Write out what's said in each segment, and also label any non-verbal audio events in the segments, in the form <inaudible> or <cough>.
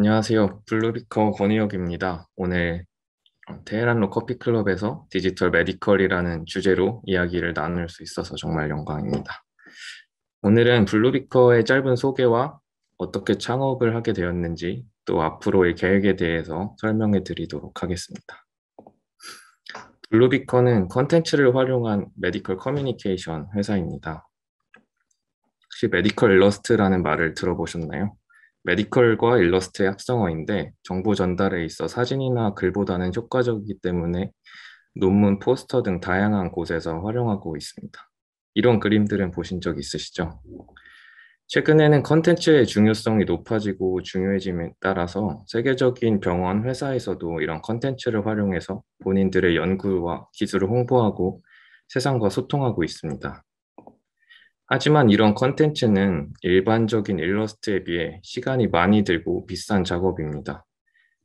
안녕하세요. 블루리커 권희혁입니다. 오늘 테헤란로 커피클럽에서 디지털 메디컬이라는 주제로 이야기를 나눌 수 있어서 정말 영광입니다. 오늘은 블루리커의 짧은 소개와 어떻게 창업을 하게 되었는지 또 앞으로의 계획에 대해서 설명해 드리도록 하겠습니다. 블루비커는 컨텐츠를 활용한 메디컬 커뮤니케이션 회사입니다. 혹시 메디컬 일러스트라는 말을 들어보셨나요? 메디컬과 일러스트의 합성어인데 정보 전달에 있어 사진이나 글보다는 효과적이기 때문에 논문, 포스터 등 다양한 곳에서 활용하고 있습니다. 이런 그림들은 보신 적 있으시죠? 최근에는 컨텐츠의 중요성이 높아지고 중요해짐에 따라서 세계적인 병원 회사에서도 이런 컨텐츠를 활용해서 본인들의 연구와 기술을 홍보하고 세상과 소통하고 있습니다. 하지만 이런 컨텐츠는 일반적인 일러스트에 비해 시간이 많이 들고 비싼 작업입니다.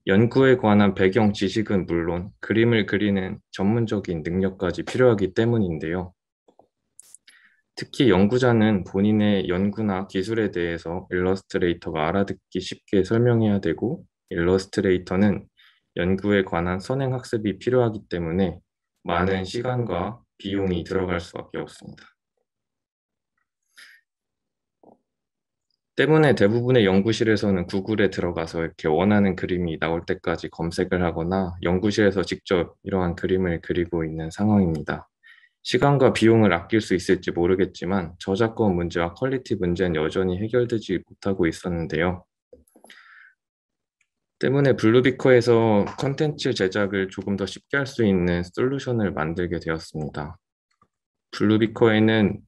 연구에 관한 배경 지식은 물론 그림을 그리는 전문적인 능력까지 필요하기 때문인데요. 특히 연구자는 본인의 연구나 기술에 대해서 일러스트레이터가 알아듣기 쉽게 설명해야 되고, 일러스트레이터는 연구에 관한 선행학습이 필요하기 때문에 많은 시간과 비용이 들어갈 수밖에 없습니다. 때문에 대부분의 연구실에서는 구글에 들어가서 이렇게 원하는 그림이 나올 때까지 검색을 하거나 연구실에서 직접 이러한 그림을 그리고 있는 상황입니다. 시간과 비용을 아낄 수 있을지 모르겠지만 저작권 문제와 퀄리티 문제는 여전히 해결되지 못하고 있었는데요. 때문에 블루비커에서 컨텐츠 제작을 조금 더 쉽게 할 수 있는 솔루션을 만들게 되었습니다. 블루비커에는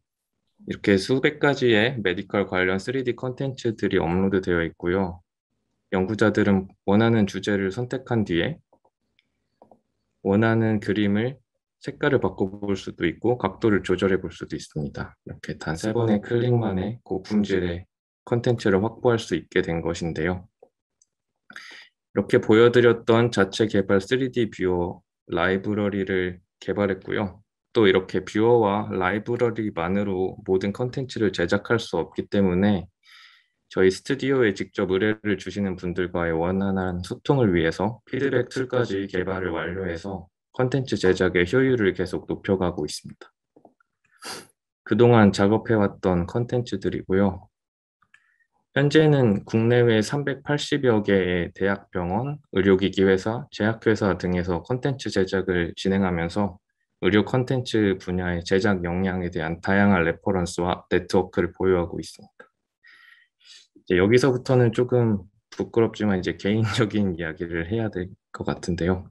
이렇게 수백 가지의 메디컬 관련 3D 컨텐츠들이 업로드되어 있고요. 연구자들은 원하는 주제를 선택한 뒤에 원하는 그림을 색깔을 바꿔볼 수도 있고 각도를 조절해 볼 수도 있습니다. 이렇게 단 세 번의 클릭만에 고품질의 컨텐츠를 확보할 수 있게 된 것인데요. 이렇게 보여드렸던 자체 개발 3D 뷰어 라이브러리를 개발했고요. 또 이렇게 뷰어와 라이브러리만으로 모든 컨텐츠를 제작할 수 없기 때문에 저희 스튜디오에 직접 의뢰를 주시는 분들과의 원활한 소통을 위해서 피드백 툴까지 개발을 완료해서 컨텐츠 제작의 효율을 계속 높여가고 있습니다. 그동안 작업해왔던 컨텐츠들이고요. 현재는 국내외 380여 개의 대학병원, 의료기기회사, 제약회사 등에서 컨텐츠 제작을 진행하면서 의료 컨텐츠 분야의 제작 역량에 대한 다양한 레퍼런스와 네트워크를 보유하고 있습니다. 이제 여기서부터는 조금 부끄럽지만 이제 개인적인 <laughs> 이야기를 해야 될 것 같은데요.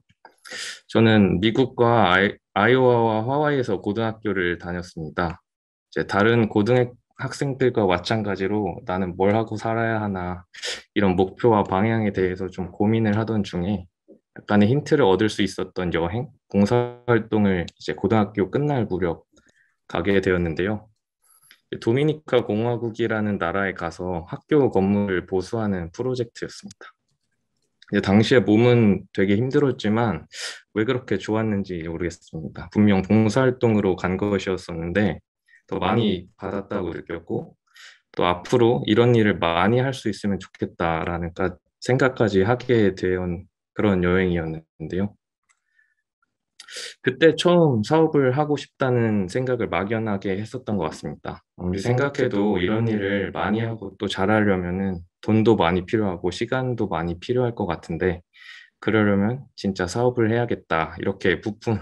저는 미국과 아이, 아이오와와 하와이에서 고등학교를 다녔습니다. 이제 다른 고등학 학생들과 마찬가지로 나는 뭘 하고 살아야 하나 이런 목표와 방향에 대해서 좀 고민을 하던 중에 약간의 힌트를 얻을 수 있었던 여행 봉사 활동을 이제 고등학교 끝날 무렵 가게 되었는데요. 도미니카 공화국이라는 나라에 가서 학교 건물을 보수하는 프로젝트였습니다. 당시에 몸은 되게 힘들었지만 왜 그렇게 좋았는지 모르겠습니다. 분명 봉사활동으로 간 것이었었는데 더 많이 받았다고 느꼈고 또 앞으로 이런 일을 많이 할 수 있으면 좋겠다라는 생각까지 하게 된 그런 여행이었는데요. 그때 처음 사업을 하고 싶다는 생각을 막연하게 했었던 것 같습니다. 아리 어, 생각해도 이런 네. 일을 많이 하고 또잘하려면 돈도 많이 필요하고 시간도 많이 필요할 것 같은데 그러려면 진짜 사업을 해야겠다 이렇게 부푼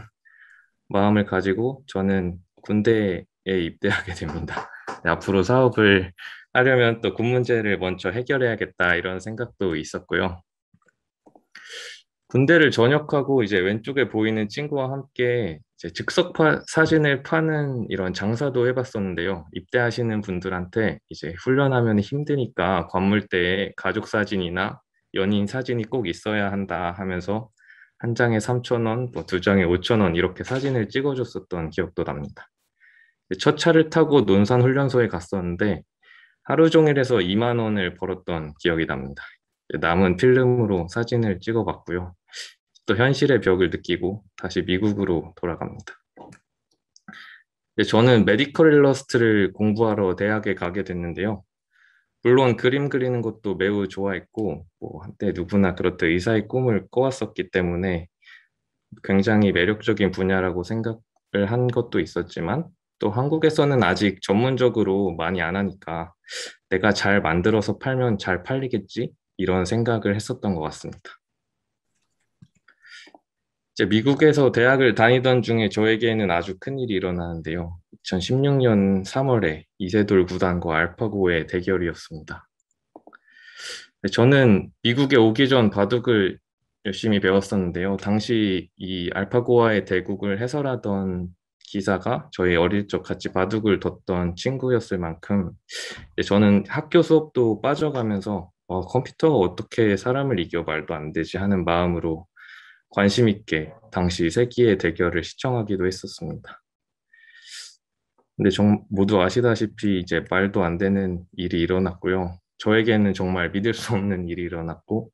<laughs> 마음을 가지고 저는 군대에 입대하게 됩니다. 네, 앞으로 사업을 하려면 또군 문제를 먼저 해결해야겠다 이런 생각도 있었고요. 군대를 전역하고 이제 왼쪽에 보이는 친구와 함께 즉석 사진을 파는 이런 장사도 해봤었는데요. 입대하시는 분들한테 이제 훈련하면 힘드니까 관물대에 가족 사진이나 연인 사진이 꼭 있어야 한다 하면서 한 장에 3천원뭐두 장에 5천원 이렇게 사진을 찍어줬었던 기억도 납니다. 첫 차를 타고 논산 훈련소에 갔었는데 하루 종일 해서 2만 원을 벌었던 기억이 납니다. 남은 필름으로 사진을 찍어봤고요. 또 현실의 벽을 느끼고 다시 미국으로 돌아갑니다. 네, 저는 메디컬 일러스트를 공부하러 대학에 가게 됐는데요. 물론 그림 그리는 것도 매우 좋아했고 뭐 한때 누구나 그렇듯 의사의 꿈을 꿔왔었기 때문에 굉장히 매력적인 분야라고 생각을 한 것도 있었지만 또 한국에서는 아직 전문적으로 많이 안 하니까 내가 잘 만들어서 팔면 잘 팔리겠지 이런 생각을 했었던 것 같습니다. 이제 미국에서 대학을 다니던 중에 저에게는 아주 큰 일이 일어나는데요. 2016년 3월에 이세돌 구단과 알파고의 대결이었습니다. 네, 저는 미국에 오기 전 바둑을 열심히 배웠었는데요. 당시 이 알파고와의 대국을 해설하던 기사가 저희 어릴 적 같이 바둑을 뒀던 친구였을 만큼 저는 학교 수업도 빠져가면서 어, 컴퓨터가 어떻게 사람을 이겨 말도 안 되지 하는 마음으로 관심 있게 당시 세기의 대결을 시청하기도 했었습니다. 근데 정, 모두 아시다시피 이제 말도 안 되는 일이 일어났고요. 저에게는 정말 믿을 수 없는 일이 일어났고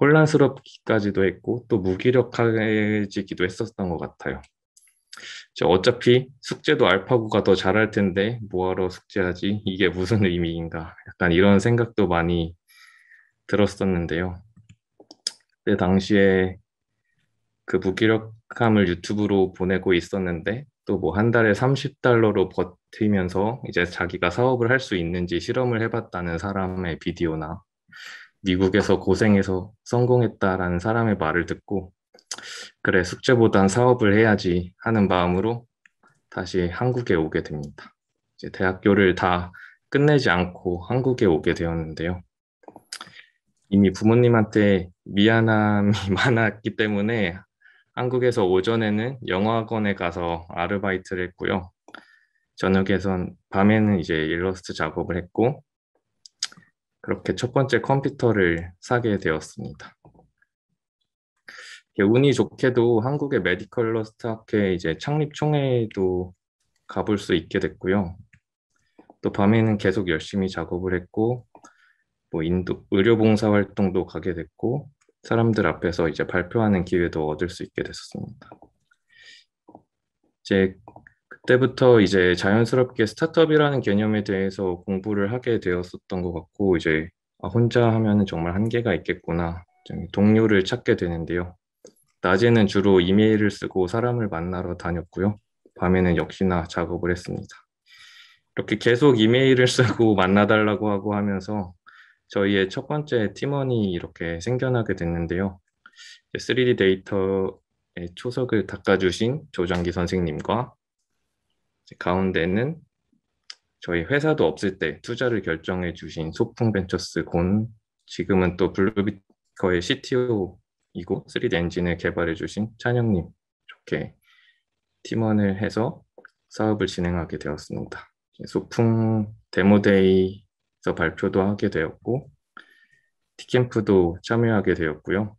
혼란스럽기까지도 했고 또 무기력해지기도 했었던 것 같아요. 저 어차피 숙제도 알파고가 더 잘할 텐데 뭐하러 숙제하지? 이게 무슨 의미인가? 약간 이런 생각도 많이 들었었는데요. 그때 당시에 그 무기력함을 유튜브로 보내고 있었는데 또 뭐 한 달에 30달러로 버티면서 이제 자기가 사업을 할 수 있는지 실험을 해봤다는 사람의 비디오나 미국에서 고생해서 성공했다라는 사람의 말을 듣고 그래 숙제보단 사업을 해야지 하는 마음으로 다시 한국에 오게 됩니다. 이제 대학교를 다 끝내지 않고 한국에 오게 되었는데요. 이미 부모님한테 미안함이 <laughs> 많았기 때문에 한국에서 오전에는 영화관에 가서 아르바이트를 했고요. 저녁에선 밤에는 이제 일러스트 작업을 했고 그렇게 첫 번째 컴퓨터를 사게 되었습니다. 운이 좋게도 한국의 메디컬 러스트 학회 이제 창립 총회에도 가볼 수 있게 됐고요. 또 밤에는 계속 열심히 작업을 했고 뭐 인도 의료 봉사 활동도 가게 됐고 사람들 앞에서 이제 발표하는 기회도 얻을 수 있게 됐었습니다. 이제 그때부터 이제 자연스럽게 스타트업이라는 개념에 대해서 공부를 하게 되었었던 것 같고 이제 아, 혼자 하면 정말 한계가 있겠구나 동료를 찾게 되는데요. 낮에는 주로 이메일을 쓰고 사람을 만나러 다녔고요. 밤에는 역시나 작업을 했습니다. 이렇게 계속 이메일을 <laughs> 쓰고 만나달라고 하고 하면서 저희의 첫 번째 팀원이 이렇게 생겨나게 됐는데요. 3D 데이터의 초석을 닦아주신 조장기 선생님과 가운데는 저희 회사도 없을 때 투자를 결정해 주신 소풍벤처스 곤 지금은 또 블루비커의 CTO이고 3D 엔진을 개발해 주신 찬영님 이렇게 팀원을 해서 사업을 진행하게 되었습니다. 소풍 데모데이 그래서 발표도 하게 되었고 티캠프도 참여하게 되었고요.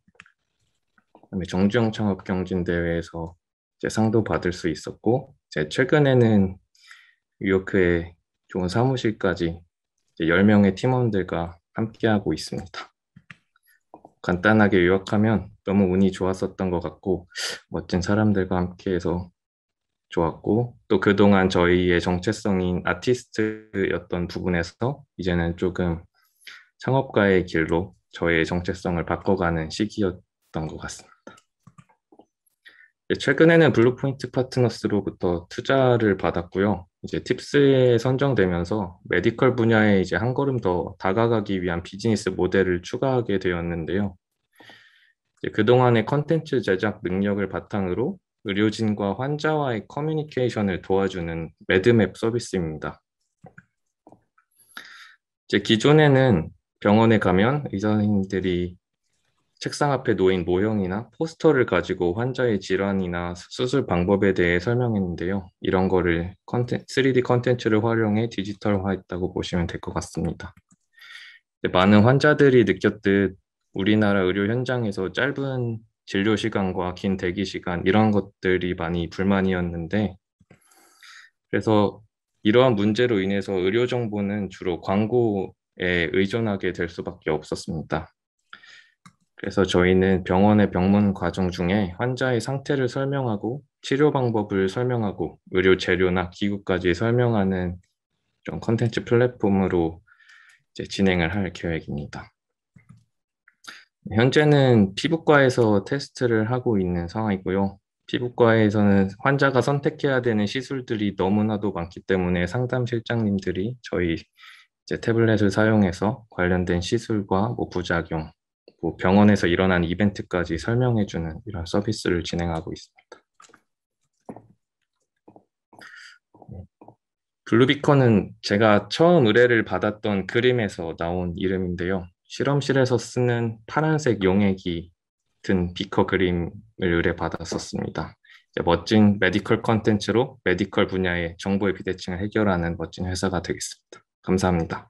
그다음에 정주영 창업 경진 대회에서 제 상도 받을 수 있었고 제 최근에는 뉴욕의 좋은 사무실까지 10명의 팀원들과 함께하고 있습니다. 간단하게 요약하면 너무 운이 좋았었던 것 같고 멋진 사람들과 함께해서 좋았고 또 그동안 저희의 정체성인 아티스트였던 부분에서 이제는 조금 창업가의 길로 저의 정체성을 바꿔가는 시기였던 것 같습니다. 예, 최근에는 블루포인트 파트너스로부터 투자를 받았고요. 이제 팁스에 선정되면서 메디컬 분야에 이제 한 걸음 더 다가가기 위한 비즈니스 모델을 추가하게 되었는데요. 그동안의 컨텐츠 제작 능력을 바탕으로 의료진과 환자와의 커뮤니케이션을 도와주는 매드맵 서비스입니다. 이제 기존에는 병원에 가면 의사선생님들이 책상 앞에 놓인 모형이나 포스터를 가지고 환자의 질환이나 수술 방법에 대해 설명했는데요. 이런 거를 컨텐, 3D 컨텐츠를 활용해 디지털화했다고 보시면 될 것 같습니다. 많은 환자들이 느꼈듯 우리나라 의료 현장에서 짧은 진료 시간과 긴 대기 시간 이런 것들이 많이 불만이었는데 그래서 이러한 문제로 인해서 의료 정보는 주로 광고에 의존하게 될 수밖에 없었습니다. 그래서 저희는 병원의 병문 과정 중에 환자의 상태를 설명하고 치료 방법을 설명하고 의료 재료나 기구까지 설명하는 좀 컨텐츠 플랫폼으로 진행을 할 계획입니다. 현재는 피부과에서 테스트를 하고 있는 상황이고요. 피부과에서는 환자가 선택해야 되는 시술들이 너무나도 많기 때문에 상담 실장님들이 저희 이제 태블릿을 사용해서 관련된 시술과 뭐 부작용, 뭐 병원에서 일어난 이벤트까지 설명해주는 이런 서비스를 진행하고 있습니다. 블루비컨은 제가 처음 의뢰를 받았던 그림에서 나온 이름인데요. 실험실에서 쓰는 파란색 용액이 든 비커 그림을 의뢰받았었습니다. 멋진 메디컬 컨텐츠로 메디컬 분야의 정보의 비대칭을 해결하는 멋진 회사가 되겠습니다. 감사합니다.